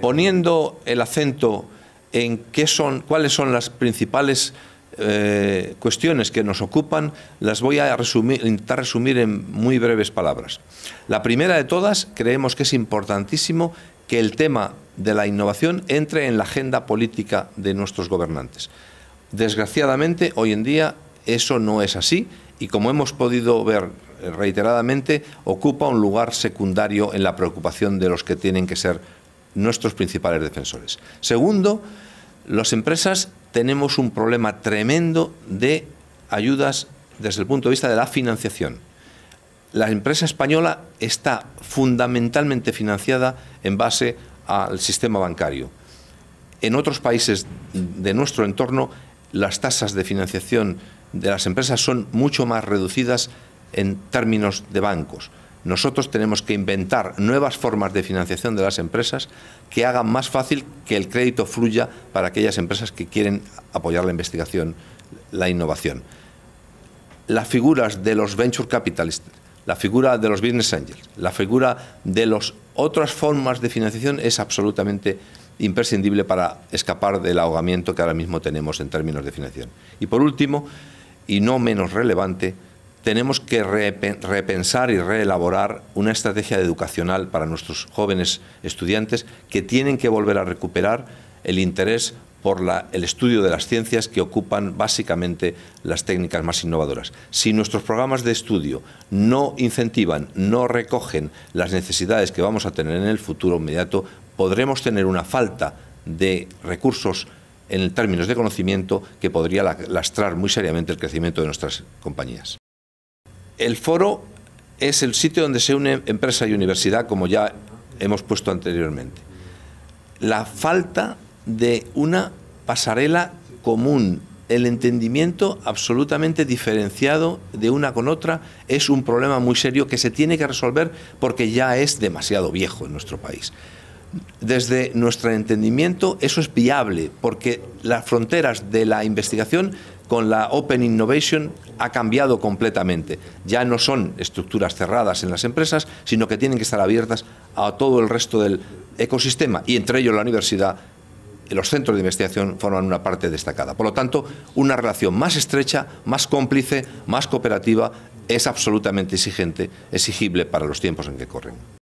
poniendo el acento en qué son, cuáles son las principales eh, cuestiones que nos ocupan, las voy a intentar resumir en muy breves palabras. La primera de todas, creemos que es importantísimo que el tema de la innovación entre en la agenda política de nuestros gobernantes. Desgraciadamente, hoy en día eso no es así y como hemos podido ver eh, reiteradamente, ocupa un lugar secundario en la preocupación de los que tienen que ser nuestros principales defensores. Segundo, las empresas tenemos un problema tremendo de ayudas desde el punto de vista de la financiación. La empresa española está fundamentalmente financiada en base al sistema bancario. En otros países de nuestro entorno, las tasas de financiación de las empresas son mucho más reducidas en términos de bancos. Nosotros tenemos que inventar nuevas formas de financiación de las empresas que hagan más fácil que el crédito fluya para aquellas empresas que quieren apoyar la investigación, la innovación. Las figuras de los venture capitalists, la figura de los business angels, la figura de las otras formas de financiación es absolutamente imprescindible para escapar del ahogamiento que ahora mismo tenemos en términos de financiación. Y por último, y no menos relevante, tenemos que repensar y reelaborar una estrategia educacional para nuestros jóvenes estudiantes que tienen que volver a recuperar el interés por el estudio de las ciencias que ocupan básicamente las técnicas más innovadoras. Si nuestros programas de estudio no incentivan, no recogen las necesidades que vamos a tener en el futuro inmediato, podremos tener una falta de recursos en términos de conocimiento que podría lastrar muy seriamente el crecimiento de nuestras compañías. El foro es el sitio donde se une empresa y universidad, como ya hemos puesto anteriormente. La falta de una pasarela común, el entendimiento absolutamente diferenciado de una con otra es un problema muy serio que se tiene que resolver porque ya es demasiado viejo en nuestro país. Desde nuestro entendimiento eso es viable porque las fronteras de la investigación con la Open Innovation ha cambiado completamente. Ya no son estructuras cerradas en las empresas, sino que tienen que estar abiertas a todo el resto del ecosistema y entre ellos la universidad y los centros de investigación forman una parte destacada. Por lo tanto, una relación más estrecha, más cómplice, más cooperativa es absolutamente exigente, exigible para los tiempos en que corren.